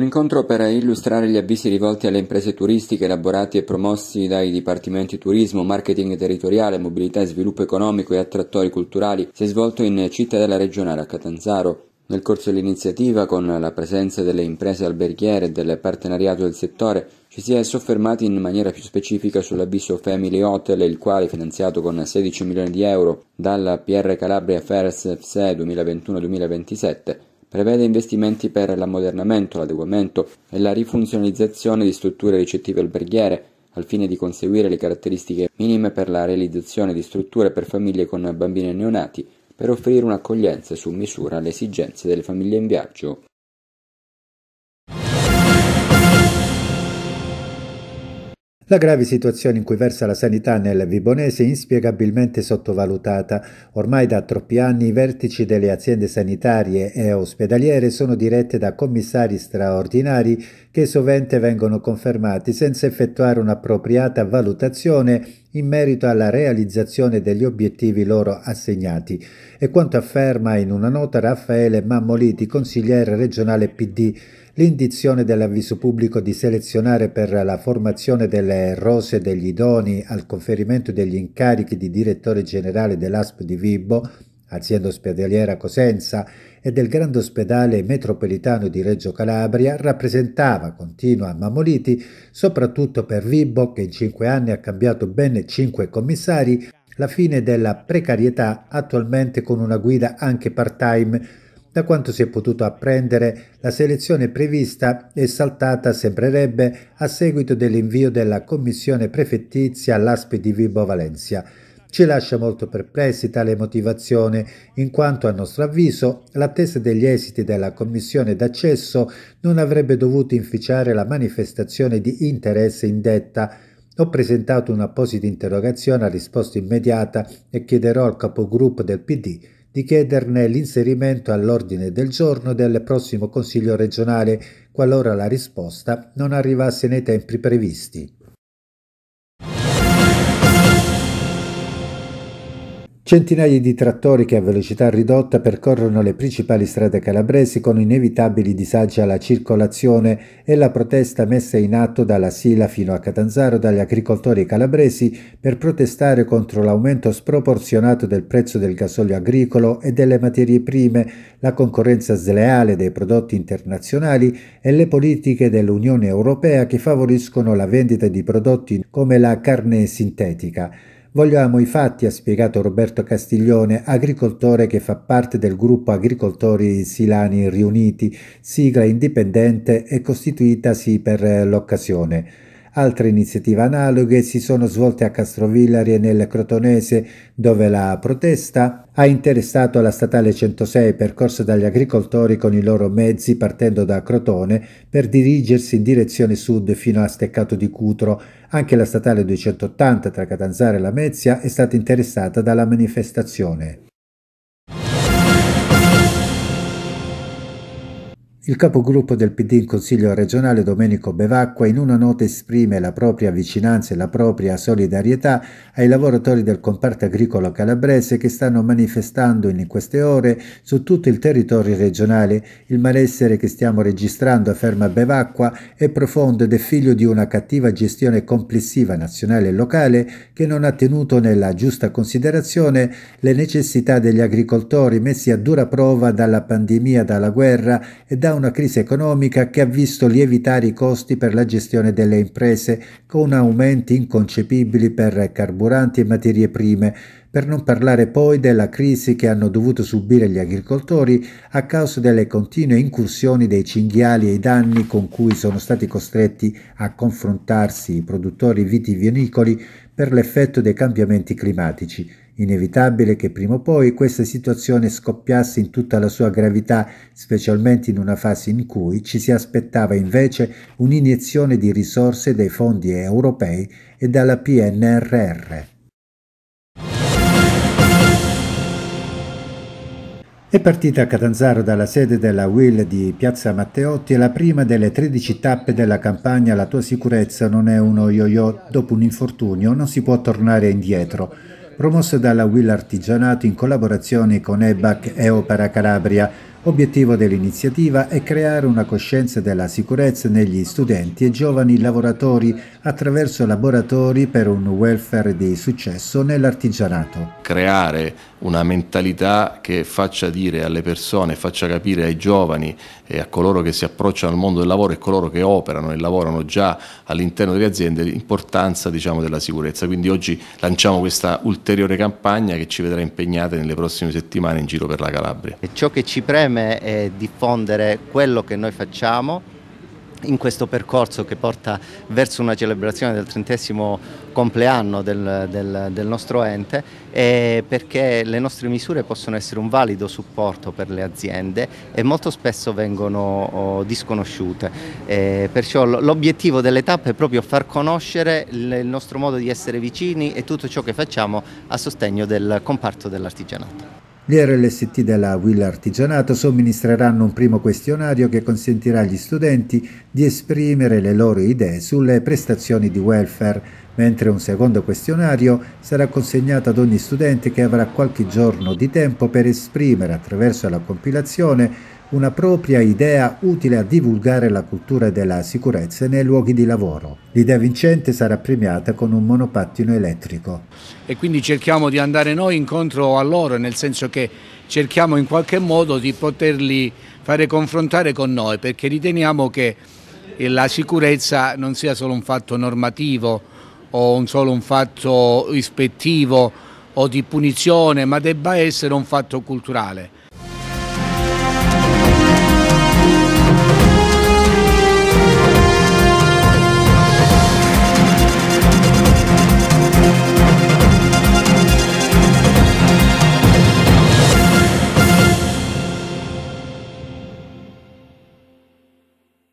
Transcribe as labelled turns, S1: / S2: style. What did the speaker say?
S1: Un incontro per illustrare gli avvisi rivolti alle imprese turistiche elaborati e promossi dai dipartimenti turismo, marketing territoriale, mobilità e sviluppo economico e attrattori culturali si è svolto in cittadella regionale a Catanzaro. Nel corso dell'iniziativa, con la presenza delle imprese alberghiere e del partenariato del settore, ci si è soffermati in maniera più specifica sull'avviso Family Hotel, il quale, finanziato con 16 milioni di euro dalla PR Calabria Fairs FSE 2021-2027, prevede investimenti per l'ammodernamento, l'adeguamento e la rifunzionalizzazione di strutture ricettive alberghiere, al fine di conseguire le caratteristiche minime per la realizzazione di strutture per famiglie con bambini neonati, per offrire un'accoglienza su misura alle esigenze delle famiglie in viaggio.
S2: La grave situazione in cui versa la sanità nel Vibonese è inspiegabilmente sottovalutata. Ormai da troppi anni i vertici delle aziende sanitarie e ospedaliere sono dirette da commissari straordinari che sovente vengono confermati senza effettuare un'appropriata valutazione in merito alla realizzazione degli obiettivi loro assegnati. E quanto afferma in una nota Raffaele Mammoliti, consigliere regionale PD, l'indizione dell'avviso pubblico di selezionare per la formazione delle rose degli idoni al conferimento degli incarichi di direttore generale dell'ASP di Vibo, azienda ospedaliera Cosenza, e del Grande Ospedale Metropolitano di Reggio Calabria rappresentava, continua Mamoliti, soprattutto per Vibo che in cinque anni ha cambiato ben cinque commissari, la fine della precarietà attualmente con una guida anche part-time da quanto si è potuto apprendere, la selezione prevista è saltata sembrerebbe a seguito dell'invio della commissione prefettizia all'Aspe di Vibo Valencia. Ci lascia molto perplessi tale motivazione, in quanto a nostro avviso l'attesa degli esiti della commissione d'accesso non avrebbe dovuto inficiare la manifestazione di interesse indetta. Ho presentato un'apposita interrogazione a risposta immediata e chiederò al capogruppo del PD di chiederne l'inserimento all'ordine del giorno del prossimo Consiglio regionale, qualora la risposta non arrivasse nei tempi previsti. Centinaia di trattori che a velocità ridotta percorrono le principali strade calabresi con inevitabili disagi alla circolazione e la protesta messa in atto dalla Sila fino a Catanzaro dagli agricoltori calabresi per protestare contro l'aumento sproporzionato del prezzo del gasolio agricolo e delle materie prime, la concorrenza sleale dei prodotti internazionali e le politiche dell'Unione Europea che favoriscono la vendita di prodotti come la carne sintetica. Vogliamo i fatti, ha spiegato Roberto Castiglione, agricoltore che fa parte del gruppo Agricoltori Silani Riuniti, sigla indipendente e costituitasi per l'occasione. Altre iniziative analoghe si sono svolte a Castrovillari e nel Crotonese, dove la protesta ha interessato la statale 106 percorsa dagli agricoltori con i loro mezzi partendo da Crotone per dirigersi in direzione sud fino a Steccato di Cutro. Anche la statale 280 tra Catanzara e Lamezia è stata interessata dalla manifestazione. Il capogruppo del PD in Consiglio regionale Domenico Bevacqua in una nota esprime la propria vicinanza e la propria solidarietà ai lavoratori del comparto agricolo calabrese che stanno manifestando in queste ore su tutto il territorio regionale. Il malessere che stiamo registrando, afferma Bevacqua, è profondo ed è figlio di una cattiva gestione complessiva nazionale e locale che non ha tenuto nella giusta considerazione le necessità degli agricoltori messi a dura prova dalla pandemia, dalla guerra e da da una crisi economica che ha visto lievitare i costi per la gestione delle imprese, con aumenti inconcepibili per carburanti e materie prime, per non parlare poi della crisi che hanno dovuto subire gli agricoltori a causa delle continue incursioni dei cinghiali e i danni con cui sono stati costretti a confrontarsi i produttori vitivinicoli per l'effetto dei cambiamenti climatici Inevitabile che prima o poi questa situazione scoppiasse in tutta la sua gravità, specialmente in una fase in cui ci si aspettava invece un'iniezione di risorse dai fondi europei e dalla PNRR. È partita a Catanzaro dalla sede della WIL di Piazza Matteotti e la prima delle 13 tappe della campagna La tua sicurezza non è uno yo-yo, dopo un infortunio non si può tornare indietro promosse dalla Will Artigianato in collaborazione con EBAC e Opera Calabria. Obiettivo dell'iniziativa è creare una coscienza della sicurezza negli studenti e giovani lavoratori attraverso laboratori per un welfare di successo nell'artigianato.
S1: Creare una mentalità che faccia dire alle persone, faccia capire ai giovani e a coloro che si approcciano al mondo del lavoro e coloro che operano e lavorano già all'interno delle aziende l'importanza diciamo, della sicurezza. Quindi oggi lanciamo questa ulteriore campagna che ci vedrà impegnate nelle prossime settimane in giro per la Calabria. E
S2: ciò che ci preme è diffondere quello che noi facciamo in questo percorso che porta verso una celebrazione del trentesimo compleanno del, del, del nostro ente perché le nostre misure possono essere un valido supporto per le aziende e molto spesso vengono oh, disconosciute. E eh, perciò l'obiettivo delle tappe è proprio far conoscere il nostro modo di essere vicini e tutto ciò che facciamo a sostegno del comparto dell'artigianato. Gli RLST della Will Artigianato somministreranno un primo questionario che consentirà agli studenti di esprimere le loro idee sulle prestazioni di welfare, mentre un secondo questionario sarà consegnato ad ogni studente che avrà qualche giorno di tempo per esprimere attraverso la compilazione una propria idea utile a divulgare la cultura della sicurezza nei luoghi di lavoro. L'idea vincente sarà premiata con un monopattino elettrico.
S1: E quindi cerchiamo di andare noi incontro a loro, nel senso che cerchiamo in qualche modo di poterli fare confrontare con noi, perché riteniamo che la sicurezza non sia solo un fatto normativo o un solo un fatto ispettivo o di punizione, ma debba essere un fatto culturale